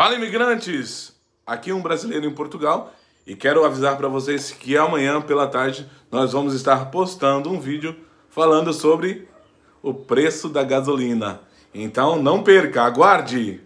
Fala imigrantes! Aqui é um brasileiro em Portugal e quero avisar para vocês que amanhã pela tarde nós vamos estar postando um vídeo falando sobre o preço da gasolina. Então não perca, aguarde!